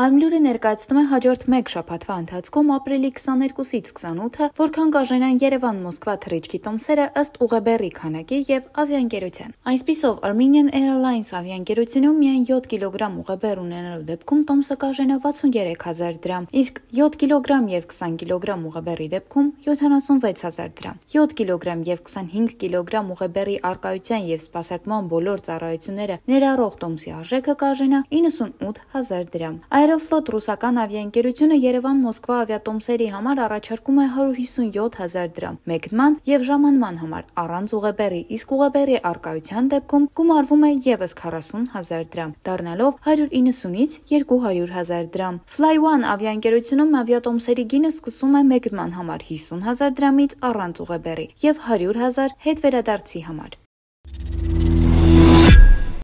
Արմլյուրը ներկայացնում է հաջորդ 1 շաբաթվա ընթացքում ապրիլի 22-ից 28-ը, որքան կաժենան Երևան-Մոսկվա թռիչքի տոմսերը ըստ Ուղեբերի քանակի եւ ավիաընկերության։ Այսպիսով Armenian Airlines ավիաընկերությունում միայն 7 կիլոգրամ ուղեբեր ունենալու դեպքում տոմսը կաժենա 63000 դրամ, իսկ 7 կիլոգրամ եւ 20 կիլոգրամ ուղեբերի դեպքում 76000 դրամ։ 7 կիլոգրամ եւ 25 կիլոգրամ ուղեբերի արկայության եւ սպասարկման բոլոր ծառայությունները ներառող տոմսի արժեքը կաժենա 98000 դրամ։ Այլ Aeroflot ռուսական ավիաընկերությունը Երևան-Մոսկվա ավիատոմսերի համար առաջարկում է 157.000 դրամ մեկնման եւ ժամանման համար առանց ուղեբերի, իսկ ուղեբերի արկայության դեպքում գումարվում է եւս 40.000 դրամ, դառնալով 190-ից 200.000 դրամ։ Flyone ավիաընկերությունում ավիատոմսերի գինը սկսում է մեկնման համար 50.000 դրամից առանց ուղեբերի եւ 100.000 հետ վերադարձի համար։